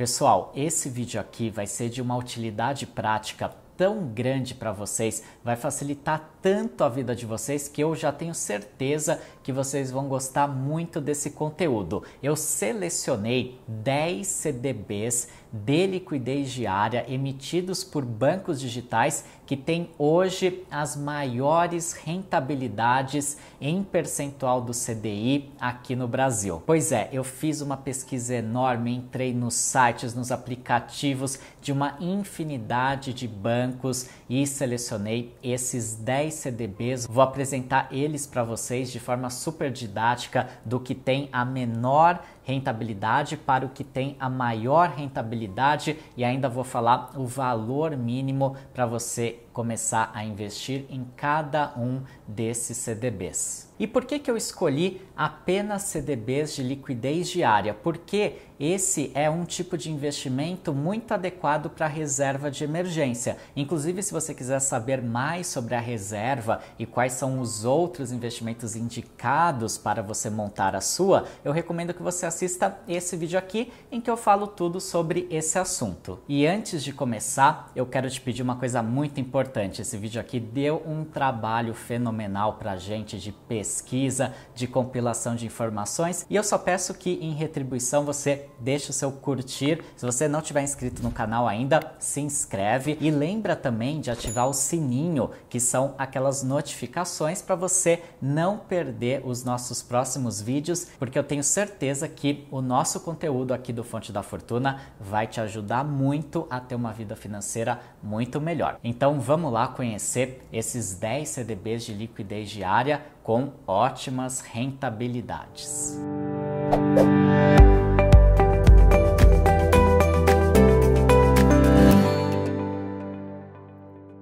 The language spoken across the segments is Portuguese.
Pessoal, esse vídeo aqui vai ser de uma utilidade prática tão grande para vocês, vai facilitar tanto a vida de vocês que eu já tenho certeza que vocês vão gostar muito desse conteúdo. Eu selecionei 10 CDBs de liquidez diária emitidos por bancos digitais que têm hoje as maiores rentabilidades em percentual do CDI aqui no Brasil. Pois é, eu fiz uma pesquisa enorme, entrei nos sites, nos aplicativos de uma infinidade de bancos e selecionei esses 10 10 CDBs. Vou apresentar eles para vocês de forma super didática do que tem a menor rentabilidade para o que tem a maior rentabilidade e ainda vou falar o valor mínimo para você começar a investir em cada um desses CDBs. E por que, que eu escolhi apenas CDBs de liquidez diária? Porque esse é um tipo de investimento muito adequado para reserva de emergência. Inclusive, se você quiser saber mais sobre a reserva e quais são os outros investimentos indicados para você montar a sua, eu recomendo que você assista esse vídeo aqui em que eu falo tudo sobre esse assunto. E antes de começar, eu quero te pedir uma coisa muito importante. Esse vídeo aqui deu um trabalho fenomenal pra gente de pesquisa, de compilação de informações, e eu só peço que em retribuição você deixe o seu curtir. Se você não tiver inscrito no canal ainda, se inscreve e lembra também de ativar o sininho, que são aquelas notificações para você não perder os nossos próximos vídeos, porque eu tenho certeza que que o nosso conteúdo aqui do Fonte da Fortuna vai te ajudar muito a ter uma vida financeira muito melhor. Então vamos lá conhecer esses 10 CDBs de liquidez diária com ótimas rentabilidades. Música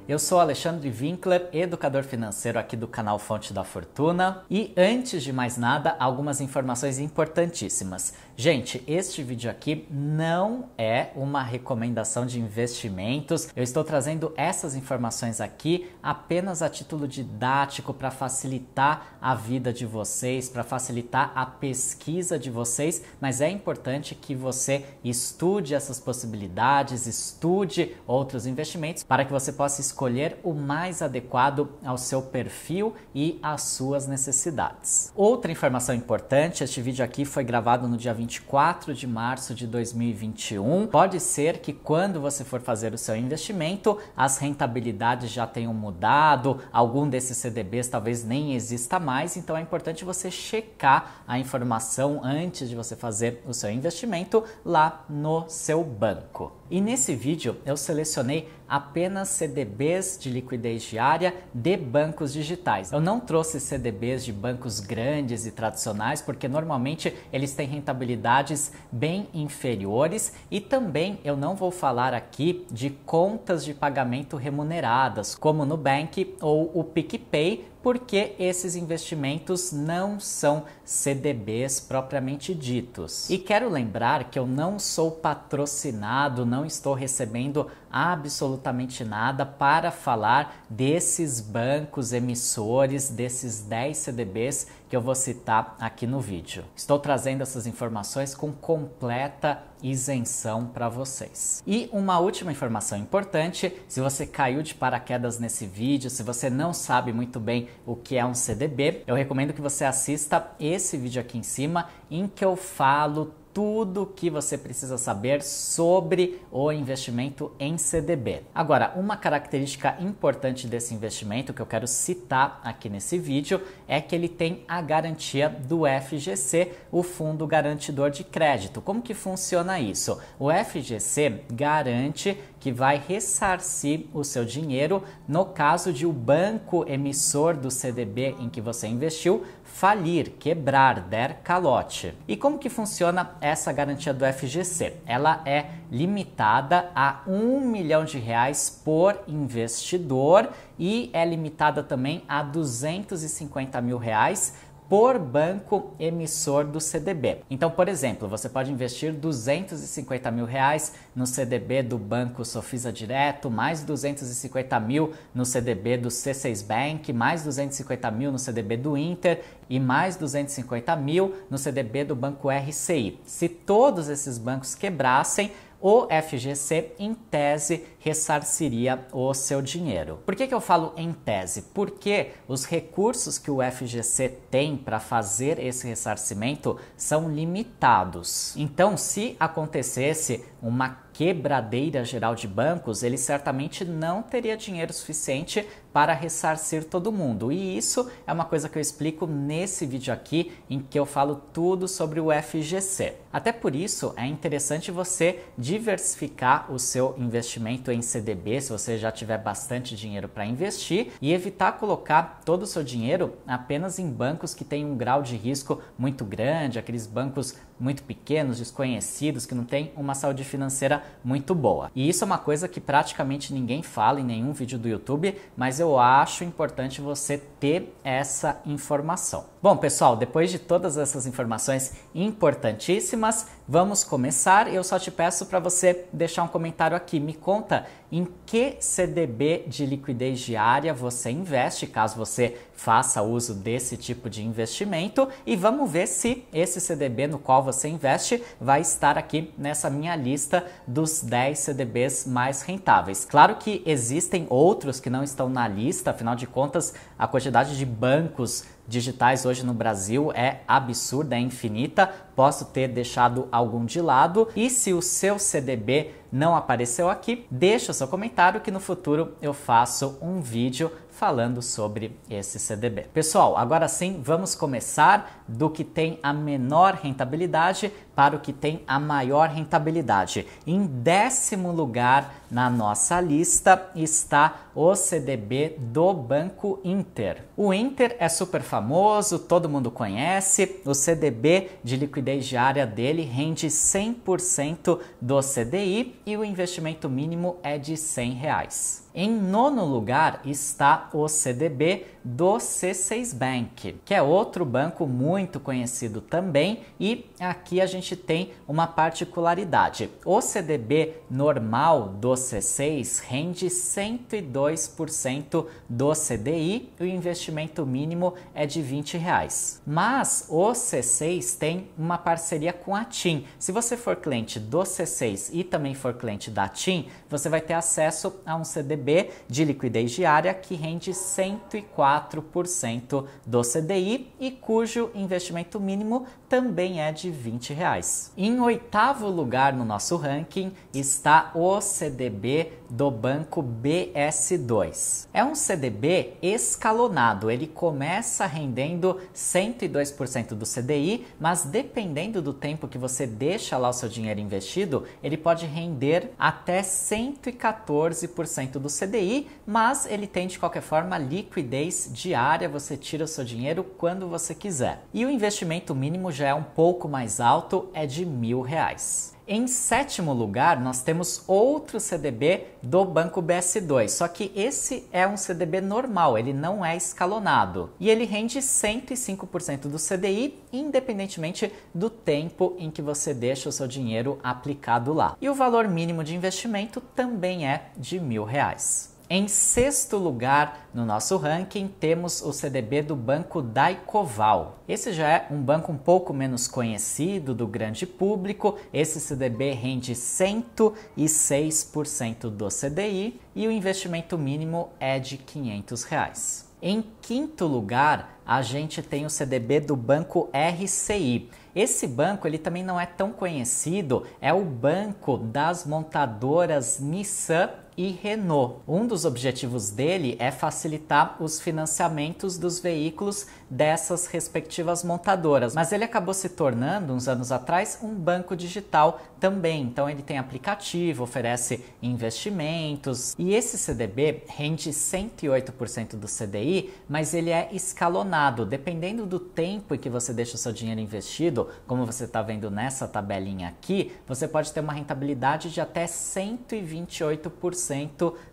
Eu sou Alexandre Winkler, educador financeiro aqui do canal Fonte da Fortuna. E antes de mais nada, algumas informações importantíssimas. Gente, este vídeo aqui não é uma recomendação de investimentos. Eu estou trazendo essas informações aqui apenas a título didático para facilitar a vida de vocês, para facilitar a pesquisa de vocês, mas é importante que você estude essas possibilidades, estude outros investimentos para que você possa escolher o mais adequado ao seu perfil e às suas necessidades. Outra informação importante, este vídeo aqui foi gravado no dia 20 24 de março de 2021. Pode ser que quando você for fazer o seu investimento, as rentabilidades já tenham mudado, algum desses CDBs talvez nem exista mais, então é importante você checar a informação antes de você fazer o seu investimento lá no seu banco. E nesse vídeo eu selecionei apenas CDBs de liquidez diária de bancos digitais. Eu não trouxe CDBs de bancos grandes e tradicionais, porque normalmente eles têm rentabilidades bem inferiores e também eu não vou falar aqui de contas de pagamento remuneradas, como no Nubank ou o PicPay, porque esses investimentos não são CDBs propriamente ditos. E quero lembrar que eu não sou patrocinado, não estou recebendo absolutamente nada para falar desses bancos emissores, desses 10 CDBs que eu vou citar aqui no vídeo. Estou trazendo essas informações com completa isenção para vocês. E uma última informação importante, se você caiu de paraquedas nesse vídeo, se você não sabe muito bem o que é um CDB, eu recomendo que você assista esse vídeo aqui em cima em que eu falo tudo que você precisa saber sobre o investimento em CDB. Agora, uma característica importante desse investimento que eu quero citar aqui nesse vídeo é que ele tem a garantia do FGC, o Fundo Garantidor de Crédito. Como que funciona isso? O FGC garante que vai ressarcir o seu dinheiro no caso de o banco emissor do CDB em que você investiu falir, quebrar, der calote. E como que funciona essa garantia do FGC? Ela é limitada a um milhão de reais por investidor e é limitada também a 250 mil reais por banco emissor do CDB. Então, por exemplo, você pode investir 250 mil reais no CDB do Banco Sofisa Direto, mais 250 mil no CDB do C6 Bank, mais 250 mil no CDB do Inter e mais 250 mil no CDB do Banco RCI. Se todos esses bancos quebrassem, o FGC, em tese, ressarciria o seu dinheiro. Por que, que eu falo em tese? Porque os recursos que o FGC tem para fazer esse ressarcimento são limitados. Então, se acontecesse uma quebradeira geral de bancos, ele certamente não teria dinheiro suficiente para ressarcir todo mundo. E isso é uma coisa que eu explico nesse vídeo aqui, em que eu falo tudo sobre o FGC. Até por isso, é interessante você diversificar o seu investimento em CDB, se você já tiver bastante dinheiro para investir, e evitar colocar todo o seu dinheiro apenas em bancos que têm um grau de risco muito grande, aqueles bancos muito pequenos, desconhecidos, que não têm uma saúde financeira muito boa. E isso é uma coisa que praticamente ninguém fala em nenhum vídeo do YouTube, mas eu eu acho importante você ter essa informação. Bom, pessoal, depois de todas essas informações importantíssimas, vamos começar. Eu só te peço para você deixar um comentário aqui. Me conta em que CDB de liquidez diária você investe, caso você faça uso desse tipo de investimento, e vamos ver se esse CDB no qual você investe vai estar aqui nessa minha lista dos 10 CDBs mais rentáveis. Claro que existem outros que não estão na lista, afinal de contas, a quantidade de bancos digitais hoje no Brasil é absurda, é infinita. Posso ter deixado algum de lado. E se o seu CDB não apareceu aqui, deixa o seu comentário que no futuro eu faço um vídeo falando sobre esse CDB. Pessoal, agora sim vamos começar do que tem a menor rentabilidade para o que tem a maior rentabilidade. Em décimo lugar na nossa lista está o CDB do Banco Inter. O Inter é super famoso, todo mundo conhece. O CDB de liquidez diária dele rende 100% do CDI e o investimento mínimo é de 100. Reais. Em nono lugar está o CDB do C6 Bank, que é outro banco muito conhecido também, e aqui a gente tem uma particularidade. O CDB normal do C6 rende 102% do CDI e o investimento mínimo é de 20 reais. Mas o C6 tem uma parceria com a TIM. Se você for cliente do C6 e também for cliente da TIM, você vai ter acesso a um CDB de liquidez diária que rende 104 4% do CDI e cujo investimento mínimo também é de R$ 20. Reais. Em oitavo lugar no nosso ranking está o CDB do Banco BS2. É um CDB escalonado, ele começa rendendo 102% do CDI, mas dependendo do tempo que você deixa lá o seu dinheiro investido, ele pode render até 114% do CDI, mas ele tem de qualquer forma liquidez vez diária você tira o seu dinheiro quando você quiser. E o investimento mínimo já é um pouco mais alto, é de mil reais. Em sétimo lugar, nós temos outro CDB do Banco BS2, só que esse é um CDB normal, ele não é escalonado. E ele rende 105% do CDI, independentemente do tempo em que você deixa o seu dinheiro aplicado lá. E o valor mínimo de investimento também é de mil reais. Em sexto lugar no nosso ranking temos o CDB do Banco Daicoval. Esse já é um banco um pouco menos conhecido do grande público. Esse CDB rende 106% do CDI e o investimento mínimo é de R$ 500. Reais. Em quinto lugar, a gente tem o CDB do Banco RCI. Esse banco ele também não é tão conhecido, é o banco das montadoras Nissan e Renault. Um dos objetivos dele é facilitar os financiamentos dos veículos dessas respectivas montadoras, mas ele acabou se tornando, uns anos atrás, um banco digital também. Então ele tem aplicativo, oferece investimentos e esse CDB rende 108% do CDI, mas ele é escalonado, dependendo do tempo em que você deixa o seu dinheiro investido, como você está vendo nessa tabelinha aqui, você pode ter uma rentabilidade de até 128%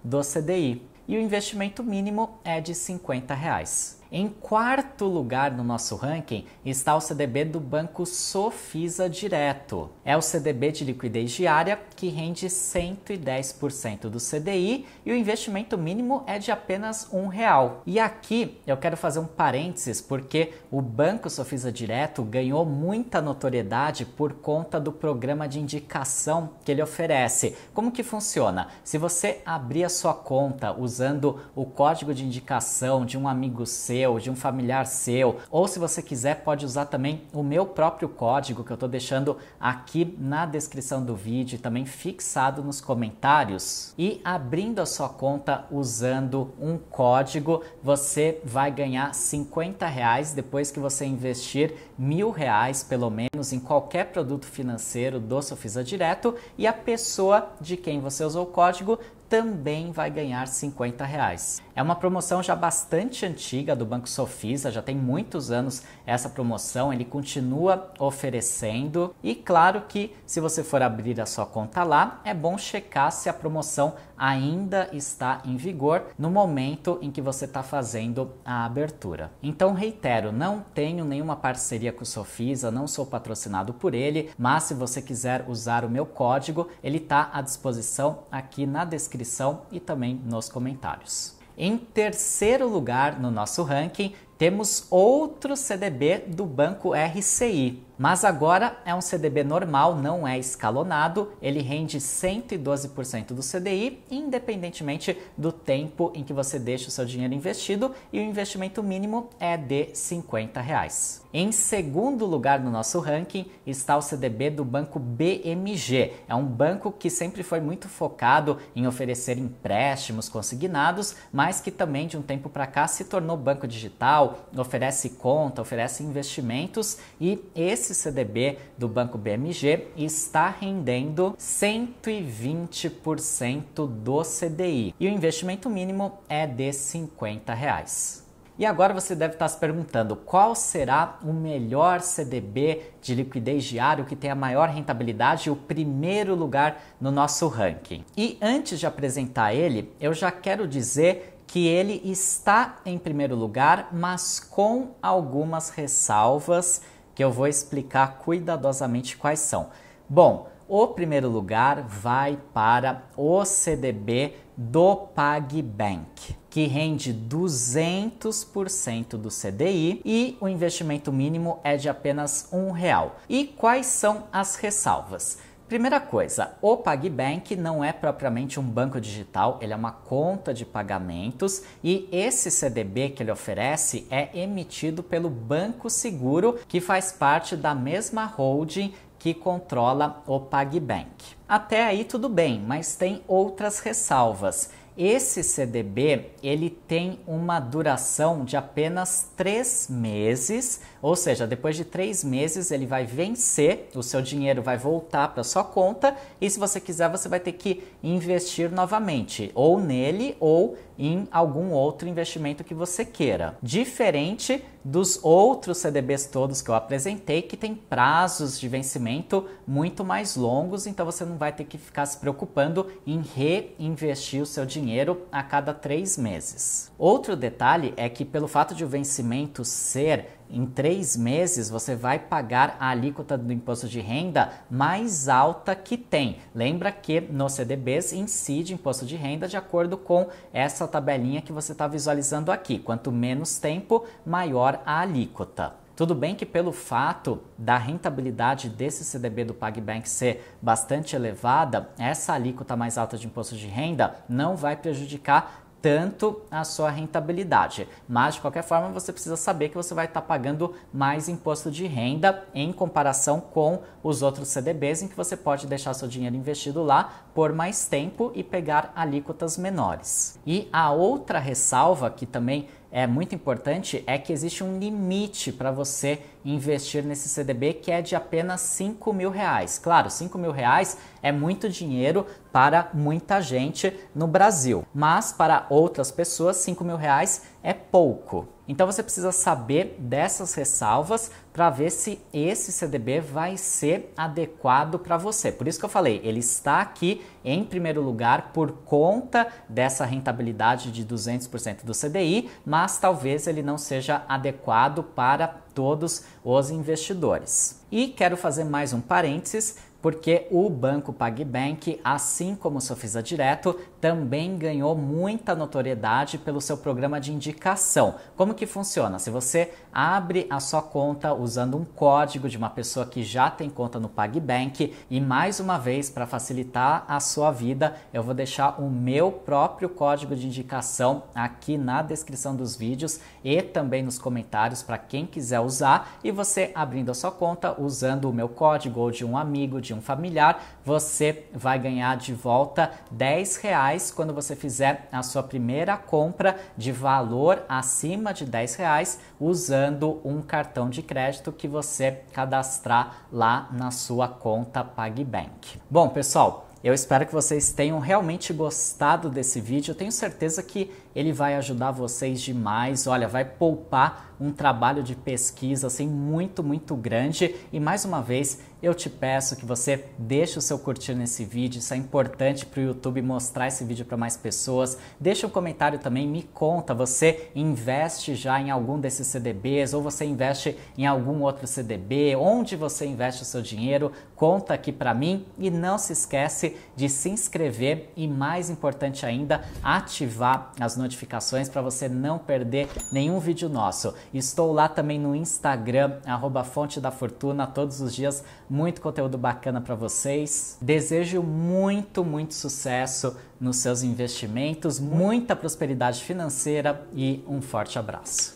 do CDI. E o investimento mínimo é de R$ 50. Reais. Em quarto lugar no nosso ranking está o CDB do Banco Sofisa Direto. É o CDB de liquidez diária que rende 110% do CDI e o investimento mínimo é de apenas um real. E aqui eu quero fazer um parênteses porque o Banco Sofisa Direto ganhou muita notoriedade por conta do programa de indicação que ele oferece. Como que funciona? Se você abrir a sua conta usando o código de indicação de um amigo seu seu, de um familiar seu, ou se você quiser pode usar também o meu próprio código que eu estou deixando aqui na descrição do vídeo, também fixado nos comentários. E abrindo a sua conta usando um código, você vai ganhar 50 reais depois que você investir mil reais pelo menos em qualquer produto financeiro do Sofisa Direto e a pessoa de quem você usou o código também vai ganhar 50 reais. É uma promoção já bastante antiga do Banco Sofisa, já tem muitos anos essa promoção, ele continua oferecendo. E claro que se você for abrir a sua conta lá, é bom checar se a promoção ainda está em vigor no momento em que você está fazendo a abertura. Então, reitero, não tenho nenhuma parceria com o Sofisa, não sou patrocinado por ele, mas se você quiser usar o meu código, ele está à disposição aqui na descrição e também nos comentários. Em terceiro lugar no nosso ranking, temos outro CDB do banco RCI, mas agora é um CDB normal, não é escalonado, ele rende 112% do CDI, independentemente do tempo em que você deixa o seu dinheiro investido, e o investimento mínimo é de 50. Reais. Em segundo lugar no nosso ranking está o CDB do banco BMG. É um banco que sempre foi muito focado em oferecer empréstimos consignados, mas que também de um tempo para cá se tornou banco digital, oferece conta, oferece investimentos e esse esse CDB do Banco BMG está rendendo 120% do CDI e o investimento mínimo é de 50 reais. E agora você deve estar se perguntando qual será o melhor CDB de liquidez diário que tem a maior rentabilidade e o primeiro lugar no nosso ranking. E antes de apresentar ele, eu já quero dizer que ele está em primeiro lugar, mas com algumas ressalvas que eu vou explicar cuidadosamente quais são. Bom, o primeiro lugar vai para o CDB do PagBank, que rende 200% do CDI e o investimento mínimo é de apenas um real. E quais são as ressalvas? Primeira coisa, o PagBank não é propriamente um banco digital, ele é uma conta de pagamentos e esse CDB que ele oferece é emitido pelo Banco Seguro, que faz parte da mesma holding que controla o PagBank. Até aí tudo bem, mas tem outras ressalvas. Esse CDB ele tem uma duração de apenas três meses, ou seja, depois de três meses ele vai vencer, o seu dinheiro vai voltar para sua conta e se você quiser você vai ter que investir novamente, ou nele ou em algum outro investimento que você queira. Diferente dos outros CDBs todos que eu apresentei, que tem prazos de vencimento muito mais longos, então você não vai ter que ficar se preocupando em reinvestir o seu dinheiro a cada três meses. Outro detalhe é que, pelo fato de o vencimento ser em três meses você vai pagar a alíquota do imposto de renda mais alta que tem. Lembra que nos CDBs incide imposto de renda de acordo com essa tabelinha que você está visualizando aqui. Quanto menos tempo, maior a alíquota. Tudo bem que pelo fato da rentabilidade desse CDB do PagBank ser bastante elevada, essa alíquota mais alta de imposto de renda não vai prejudicar tanto a sua rentabilidade. Mas de qualquer forma, você precisa saber que você vai estar tá pagando mais imposto de renda em comparação com os outros CDBs em que você pode deixar seu dinheiro investido lá por mais tempo e pegar alíquotas menores. E a outra ressalva que também é muito importante é que existe um limite para você investir nesse CDB que é de apenas 5 mil reais. Claro, 5 mil reais é muito dinheiro para muita gente no Brasil, mas para outras pessoas 5 mil reais é pouco. Então você precisa saber dessas ressalvas para ver se esse CDB vai ser adequado para você. Por isso que eu falei, ele está aqui em primeiro lugar por conta dessa rentabilidade de 200% do CDI, mas talvez ele não seja adequado para todos os investidores. E quero fazer mais um parênteses porque o banco PagBank, assim como o Sofisa Direto, também ganhou muita notoriedade pelo seu programa de indicação. Como que funciona? Se você abre a sua conta usando um código de uma pessoa que já tem conta no PagBank e mais uma vez para facilitar a sua vida, eu vou deixar o meu próprio código de indicação aqui na descrição dos vídeos e também nos comentários para quem quiser usar e você abrindo a sua conta usando o meu código ou de um amigo de um familiar, você vai ganhar de volta 10 reais quando você fizer a sua primeira compra de valor acima de 10 reais usando um cartão de crédito que você cadastrar lá na sua conta PagBank. Bom, pessoal, eu espero que vocês tenham realmente gostado desse vídeo. Eu tenho certeza que ele vai ajudar vocês demais. Olha, vai poupar um trabalho de pesquisa assim muito, muito grande. E mais uma vez, eu te peço que você deixe o seu curtir nesse vídeo, isso é importante para o YouTube mostrar esse vídeo para mais pessoas. Deixa um comentário também, me conta, você investe já em algum desses CDBs ou você investe em algum outro CDB? Onde você investe o seu dinheiro? Conta aqui para mim e não se esquece de se inscrever e mais importante ainda, ativar as notificações notificações para você não perder nenhum vídeo nosso. Estou lá também no Instagram, arroba Fonte da Fortuna, todos os dias muito conteúdo bacana para vocês. Desejo muito, muito sucesso nos seus investimentos, muita prosperidade financeira e um forte abraço.